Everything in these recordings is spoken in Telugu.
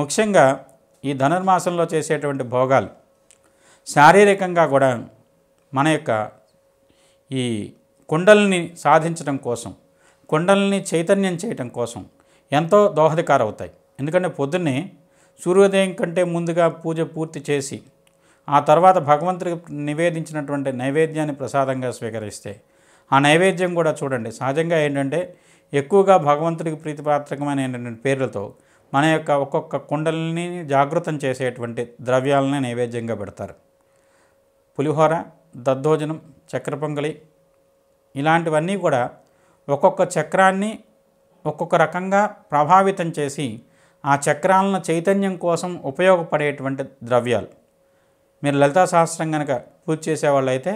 ముఖ్యంగా ఈ ధనుర్మాసంలో చేసేటువంటి భోగాలు శారీరకంగా కూడా మన యొక్క ఈ కుండల్ని సాధించడం కోసం కుండల్ని చైతన్యం చేయటం కోసం ఎంతో దోహదకారవుతాయి ఎందుకంటే పొద్దున్నే సూర్యోదయం కంటే ముందుగా పూజ పూర్తి చేసి ఆ తర్వాత భగవంతుడికి నివేదించినటువంటి నైవేద్యాన్ని ప్రసాదంగా స్వీకరిస్తే ఆ నైవేద్యం కూడా చూడండి సహజంగా ఏంటంటే ఎక్కువగా భగవంతుడికి ప్రీతిపాత్రకమైన పేర్లతో మన యొక్క ఒక్కొక్క కుండల్ని జాగృతం చేసేటువంటి ద్రవ్యాలని నైవేద్యంగా పెడతారు పులిహోర దద్దోజనం చక్ర పొంగలి ఇలాంటివన్నీ కూడా ఒక్కొక్క చక్రాన్ని ఒక్కొక్క రకంగా ప్రభావితం చేసి ఆ చక్రాలను చైతన్యం కోసం ఉపయోగపడేటువంటి ద్రవ్యాలు మీరు లలితా శాస్త్రం కనుక పూజ చేసేవాళ్ళైతే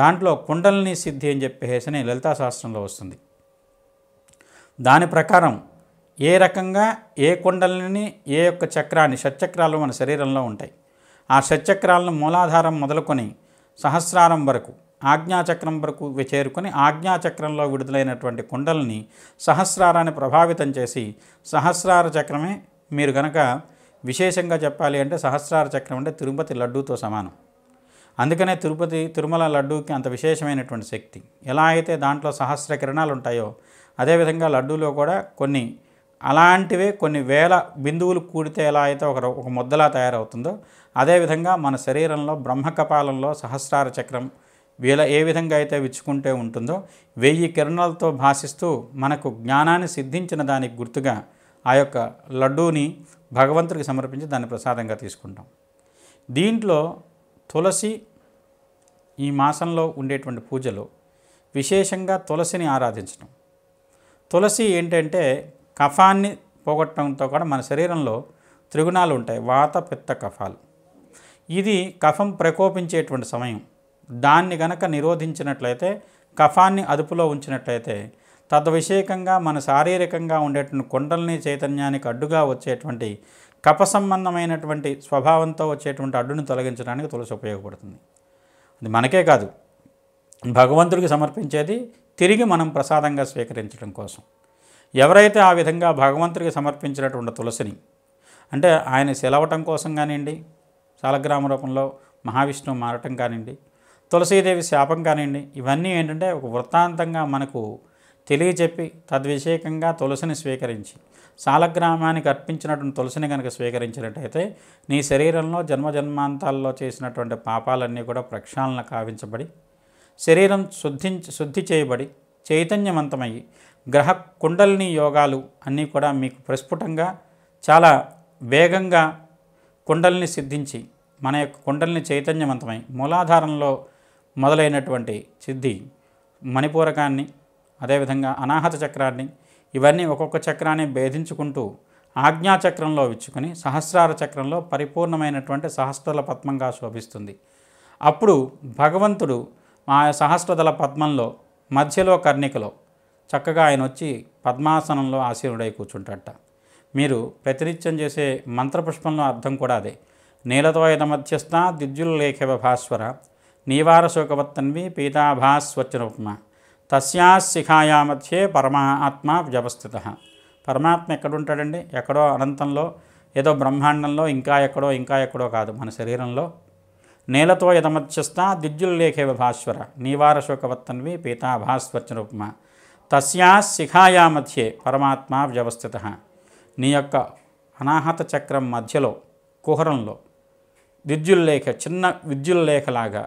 దాంట్లో కుండలిని సిద్ధి అని చెప్పేసి లలితా శాస్త్రంలో వస్తుంది దాని ప్రకారం ఏ రకంగా ఏ కుండలని ఏ యొక్క చక్రాన్ని షట్చక్రాలు మన శరీరంలో ఉంటాయి ఆ షట్చక్రాలను మూలాధారం మొదలుకొని సహస్రారం వరకు ఆజ్ఞాచక్రం వరకు చేరుకొని ఆజ్ఞాచక్రంలో విడుదలైనటువంటి కుండల్ని సహస్రారాన్ని ప్రభావితం చేసి సహస్రార చక్రమే మీరు కనుక విశేషంగా చెప్పాలి అంటే సహస్రార చక్రం అంటే తిరుపతి లడ్డూతో సమానం అందుకనే తిరుపతి తిరుమల లడ్డూకి అంత విశేషమైనటువంటి శక్తి ఎలా అయితే దాంట్లో సహస్ర కిరణాలు ఉంటాయో అదేవిధంగా లడ్డూలో కూడా కొన్ని అలాంటివే కొన్ని వేల బిందువులు కూడితే ఎలా అయితే ఒక ఒక ముద్దలా తయారవుతుందో అదేవిధంగా మన శరీరంలో బ్రహ్మకపాలంలో సహస్రార చక్రం వీళ్ళ ఏ విధంగా అయితే విచ్చుకుంటే ఉంటుందో వెయ్యి కిరణాలతో భాషిస్తూ మనకు జ్ఞానాన్ని సిద్ధించిన దానికి గుర్తుగా ఆ యొక్క లడ్డూని భగవంతుడికి సమర్పించి దాన్ని ప్రసాదంగా తీసుకుంటాం దీంట్లో తులసి ఈ మాసంలో ఉండేటువంటి పూజలు విశేషంగా తులసిని ఆరాధించడం తులసి ఏంటంటే కఫాన్ని పోగొట్టడంతో కూడా మన శరీరంలో త్రిగుణాలు ఉంటాయి వాత పిత్త కఫాలు ఇది కఫం ప్రకోపించేటువంటి సమయం దాన్ని గనక నిరోధించినట్లయితే కఫాన్ని అదుపులో ఉంచినట్లయితే తద్విషేకంగా మన శారీరకంగా ఉండేటువంటి కుండల్ని చైతన్యానికి అడ్డుగా వచ్చేటువంటి కఫ సంబంధమైనటువంటి స్వభావంతో వచ్చేటువంటి అడ్డును తొలగించడానికి తులసి ఉపయోగపడుతుంది అది మనకే కాదు భగవంతుడికి సమర్పించేది తిరిగి మనం ప్రసాదంగా స్వీకరించడం కోసం ఎవరైతే ఆ విధంగా భగవంతుడికి సమర్పించినటువంటి తులసిని అంటే ఆయన సెలవటం కోసం కానివ్వండి శాలగ్రామ రూపంలో మహావిష్ణువు మారటం కానివ్వండి తులసీదేవి శాపం కానివ్వండి ఇవన్నీ ఏంటంటే ఒక వృత్తాంతంగా మనకు తెలియచెప్పి తద్విషేకంగా తులసిని స్వీకరించి శాలగ్రామానికి అర్పించినటువంటి తులసిని కనుక స్వీకరించినట్టయితే నీ శరీరంలో జన్మ జన్మాంతాల్లో చేసినటువంటి పాపాలన్నీ కూడా ప్రక్షాళన కావించబడి శరీరం శుద్ధించి శుద్ధి చేయబడి చైతన్యవంతమయ్యి గ్రహ కుండలిని యోగాలు అన్నీ కూడా మీకు ప్రస్ఫుటంగా చాలా వేగంగా కుండల్ని సిద్ధించి మన యొక్క కుండల్ని చైతన్యవంతమై మూలాధారంలో మొదలైనటువంటి సిద్ధి మణిపూరకాన్ని అదేవిధంగా అనాహత చక్రాన్ని ఇవన్నీ ఒక్కొక్క చక్రాన్ని భేదించుకుంటూ ఆజ్ఞాచక్రంలో విచ్చుకుని సహస్రార చక్రంలో పరిపూర్ణమైనటువంటి సహస్రదల పద్మంగా శోభిస్తుంది అప్పుడు భగవంతుడు ఆ సహస్రదల పద్మంలో మధ్యలో కర్ణికలో చక్కగా ఆయన వచ్చి పద్మాసనంలో ఆసీనుడై కూర్చుంటాడట మీరు ప్రతినిత్యం చేసే మంత్రపుష్పంలో అర్థం కూడా అదే నీలతోయత మధ్యస్థ దిద్యుల లేఖవ భాస్వర నీవార శోకవత్తన్వి పీతాభాస్వచ్చనోపమ తస్యా శిఖాయా మధ్యే పరమాత్మ వ్యవస్థిత పరమాత్మ ఎక్కడుంటాడండి ఎక్కడో అనంతంలో ఏదో బ్రహ్మాండంలో ఇంకా ఎక్కడో ఇంకా ఎక్కడో కాదు మన శరీరంలో నేలతో యథమధ్యస్థ దిద్యుల్లేఖేవ భాస్వర నీవార శోకవత్తన్వి పీతాభాస్వచ్చనూపమ తస్యా శిఖాయా మధ్యే పరమాత్మ వ్యవస్థిత నీ యొక్క అనాహత చక్రం మధ్యలో కుహరంలో విద్యుల్లేఖ చిన్న విద్యుల్లేఖలాగా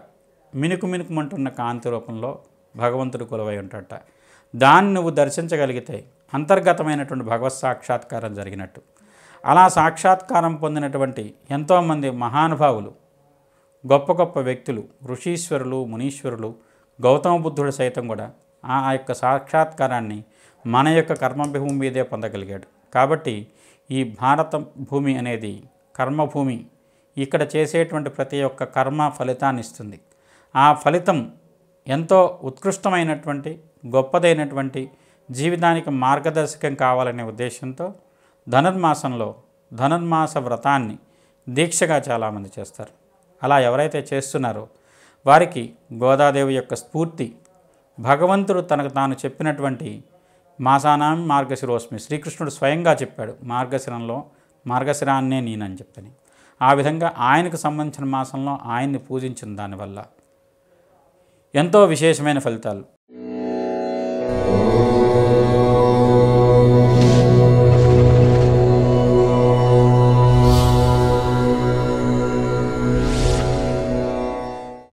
మినుకు మినుకుమంటున్న కాంతి రూపంలో భగవంతుడు కొలవై ఉంటాట దాన్ని నువ్వు దర్శించగలిగితే అంతర్గతమైనటువంటి భగవత్ సాక్షాత్కారం జరిగినట్టు అలా సాక్షాత్కారం పొందినటువంటి ఎంతోమంది మహానుభావులు గొప్ప గొప్ప వ్యక్తులు ఋషీశ్వరులు మునీశ్వరులు గౌతమ బుద్ధుడు సైతం కూడా ఆ యొక్క సాక్షాత్కారాన్ని మన యొక్క కర్మభూమి మీదే పొందగలిగాడు కాబట్టి ఈ భారత భూమి అనేది కర్మభూమి ఇక్కడ చేసేటువంటి ప్రతి ఒక్క కర్మ ఫలితాన్ని ఇస్తుంది ఆ ఫలితం ఎంతో ఉత్కృష్టమైనటువంటి గొప్పదైనటువంటి జీవితానికి మార్గదర్శకం కావాలనే ఉద్దేశంతో ధనుర్మాసంలో ధనుర్మాస వ్రతాన్ని దీక్షగా చాలామంది చేస్తారు అలా ఎవరైతే చేస్తున్నారో వారికి గోదాదేవి యొక్క స్ఫూర్తి భగవంతుడు తనకు తాను చెప్పినటువంటి మాసానాం మార్గశిరోస్మి శ్రీకృష్ణుడు స్వయంగా చెప్పాడు మార్గశిరంలో మార్గశిరాన్నే నేనని చెప్పని ఆ విధంగా ఆయనకు సంబంధించిన మాసంలో ఆయన్ని పూజించిన దానివల్ల ఎంతో విశేషమైన ఫలితాలు